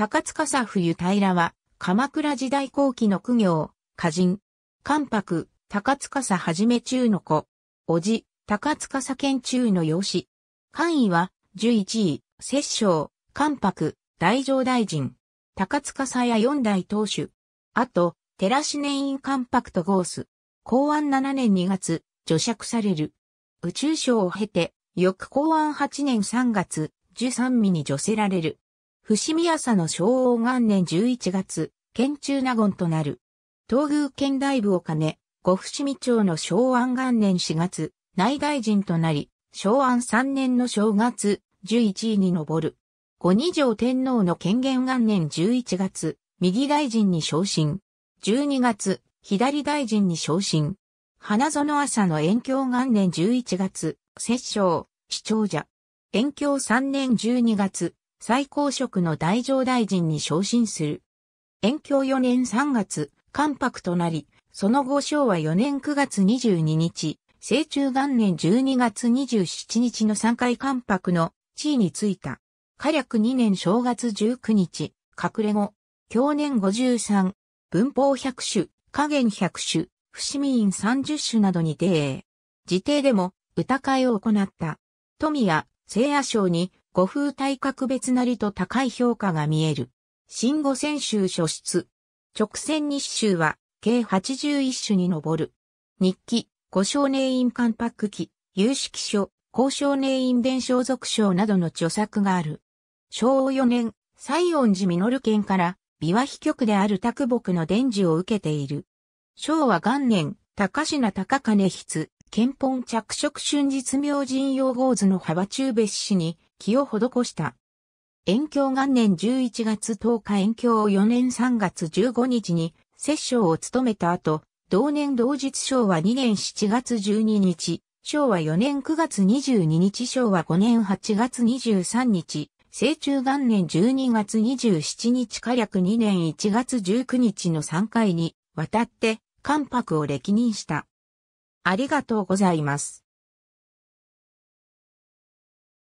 高塚佐冬平は、鎌倉時代後期の苦行、歌人、関白、高塚佐はじめ中の子、おじ、高塚佐県中の養子。官位は、11位、摂政、関白、大乗大臣、高塚佐や四代当主。あと、寺師年院関白とゴース。公安7年2月、除釈される。宇宙省を経て、翌公安8年3月、13身に除せられる。伏見朝の昭和元年11月、県中納言となる。東宮県大部を兼ね、五伏見町の昭和元年4月、内大臣となり、昭和3年の正月、11位に上る。五二条天皇の権限元年11月、右大臣に昇進。12月、左大臣に昇進。花園朝の延京元年11月、摂政、市長者。延京3年12月、最高職の大乗大臣に昇進する。延長4年3月、関白となり、その後昭和4年9月22日、成中元年12月27日の3回関白の地位についた。火略2年正月19日、隠れ後、去年53、文法100種、加減100種、伏見院30種などに定営。自定でも歌会を行った。富や聖夜賞に古風体格別なりと高い評価が見える。新五千州書出。直線日州は、計81種に上る。日記、五少年院関白記、有識書、高少年院伝承俗書などの著作がある。昭和4年、西音寺実県から、美和秘局である卓木の伝授を受けている。昭和元年、高品高金筆、憲本着色春日明神用合図の幅中別紙に、気を施した。延長元年11月10日延教4年3月15日に摂政を務めた後、同年同日昭和2年7月12日、昭和4年9月22日昭和5年8月23日、成中元年12月27日火略2年1月19日の3回にわたって関白を歴任した。ありがとうございます。